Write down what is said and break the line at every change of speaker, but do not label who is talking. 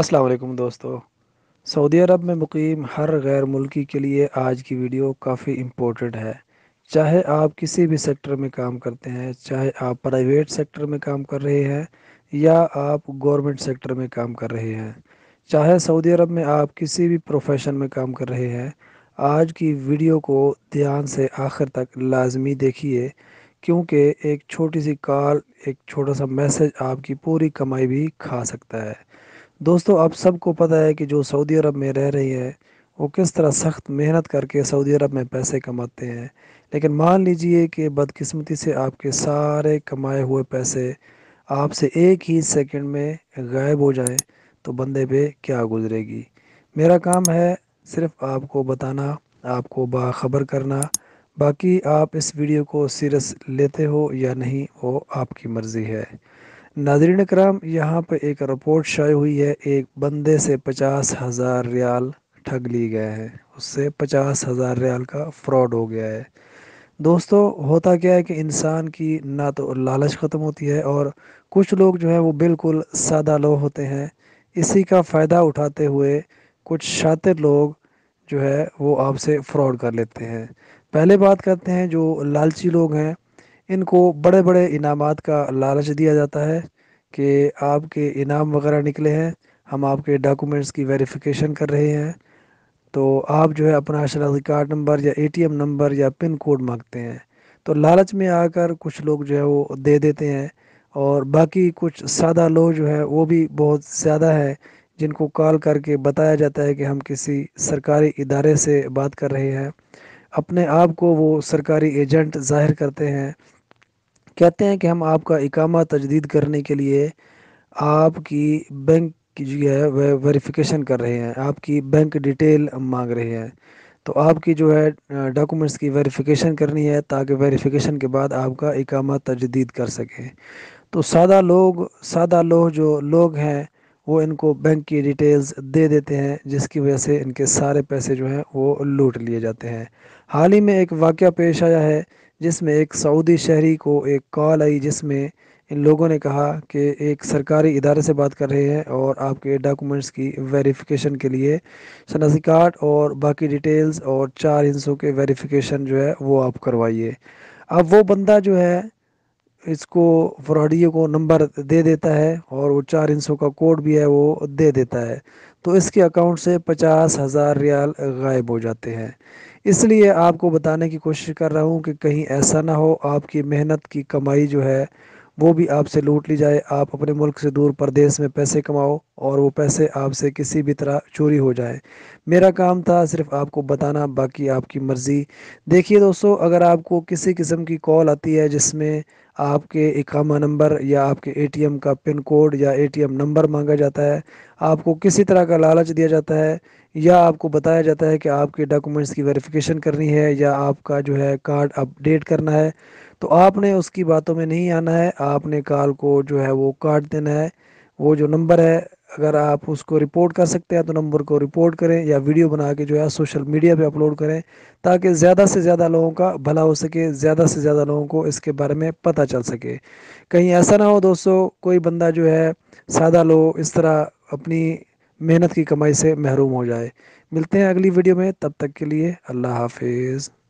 अस्सलाम वालेकुम दोस्तों सऊदी अरब में मुकीम हर गैर मुल्की के लिए आज की वीडियो काफ़ी इम्पोर्टेंट है चाहे आप किसी भी सेक्टर में काम करते हैं चाहे आप प्राइवेट सेक्टर में काम कर रहे हैं या आप गवर्नमेंट सेक्टर में काम कर रहे हैं चाहे सऊदी अरब में आप किसी भी प्रोफेशन में काम कर रहे हैं आज की वीडियो को ध्यान से आखिर तक लाजमी देखिए क्योंकि एक छोटी सी कॉल एक छोटा सा मैसेज आपकी पूरी कमाई भी खा सकता है दोस्तों आप सबको पता है कि जो सऊदी अरब में रह रही है वो किस तरह सख्त मेहनत करके सऊदी अरब में पैसे कमाते हैं लेकिन मान लीजिए कि बदकिस्मती से आपके सारे कमाए हुए पैसे आपसे एक ही सेकंड में गायब हो जाएं तो बंदे पे क्या गुजरेगी मेरा काम है सिर्फ आपको बताना आपको बाखबर करना बाकी आप इस वीडियो को सीरियस लेते हो या नहीं वो आपकी मर्ज़ी है नाजरीन कराम यहाँ पर एक रिपोर्ट शाये हुई है एक बंदे से पचास हज़ार रियाल ठग ली गए हैं उससे पचास हज़ार रियाल का फ्रॉड हो गया है दोस्तों होता क्या है कि इंसान की ना तो लालच ख़त्म होती है और कुछ लोग जो हैं वो बिल्कुल सादा लो होते हैं इसी का फ़ायदा उठाते हुए कुछ शातिर लोग जो है वो आपसे फ्रॉड कर लेते हैं पहले बात करते हैं जो लालची लोग हैं इनको बड़े बड़े इनाम का लालच दिया जाता है कि आपके इनाम वगैरह निकले हैं हम आपके डॉक्यूमेंट्स की वेरिफिकेशन कर रहे हैं तो आप जो है अपना शनाख्ती कार्ड नंबर या एटीएम नंबर या पिन कोड मांगते हैं तो लालच में आकर कुछ लोग जो है वो दे देते हैं और बाकी कुछ सादा लोग जो है वो भी बहुत ज़्यादा है जिनको कॉल करके बताया जाता है कि हम किसी सरकारी इदारे से बात कर रहे हैं अपने आप को वो सरकारी एजेंट जाहिर करते हैं कहते हैं कि हम आपका इकामा तजदीद करने के लिए आपकी बैंक की जो है वह वेरिफिकेशन कर रहे हैं आपकी बैंक डिटेल मांग रहे हैं तो आपकी जो है डॉक्यूमेंट्स की वेरिफिकेशन करनी है ताकि वेरिफिकेशन के बाद आपका इकामा तजदीद कर सकें तो सादा लोग सादा लोग जो लोग हैं वो इनको बैंक की डिटेल्स दे देते हैं जिसकी वजह से इनके सारे पैसे जो हैं वो लूट लिए जाते हैं हाल ही में एक वाक़ पेश आया है जिसमें एक सऊदी शहरी को एक कॉल आई जिसमें इन लोगों ने कहा कि एक सरकारी इदारे से बात कर रहे हैं और आपके डॉक्यूमेंट्स की वेरिफिकेशन के लिए शनासी कार्ड और बाकी डिटेल्स और चार हिंसों के वेरिफिकेशन जो है वो आप करवाइए अब वो बंदा जो है इसको फ्रॉडियो को नंबर दे देता है और वो चार इंसों का कोड भी है वो दे देता है तो इसके अकाउंट से पचास हज़ार रियाल गायब हो जाते हैं इसलिए आपको बताने की कोशिश कर रहा हूँ कि कहीं ऐसा ना हो आपकी मेहनत की कमाई जो है वो भी आपसे लूट ली जाए आप अपने मुल्क से दूर प्रदेश में पैसे कमाओ और वो पैसे आपसे किसी भी तरह चोरी हो जाए मेरा काम था सिर्फ आपको बताना बाकी आपकी मर्ज़ी देखिए दोस्तों अगर आपको किसी किस्म की कॉल आती है जिसमें आपके इकामा नंबर या आपके एटीएम का पिन कोड या एटीएम नंबर मांगा जाता है आपको किसी तरह का लालच दिया जाता है या आपको बताया जाता है कि आपके डॉक्यूमेंट्स की वेरिफिकेशन करनी है या आपका जो है कार्ड अपडेट करना है तो आपने उसकी बातों में नहीं आना है आपने कॉल को जो है वो काट देना है वो जो नंबर है अगर आप उसको रिपोर्ट कर सकते हैं तो नंबर को रिपोर्ट करें या वीडियो बना के जो है सोशल मीडिया पे अपलोड करें ताकि ज़्यादा से ज़्यादा लोगों का भला हो सके ज़्यादा से ज़्यादा लोगों को इसके बारे में पता चल सके कहीं ऐसा ना हो दोस्तों कोई बंदा जो है सादा लो इस तरह अपनी मेहनत की कमाई से महरूम हो जाए मिलते हैं अगली वीडियो में तब तक के लिए अल्लाह हाफिज़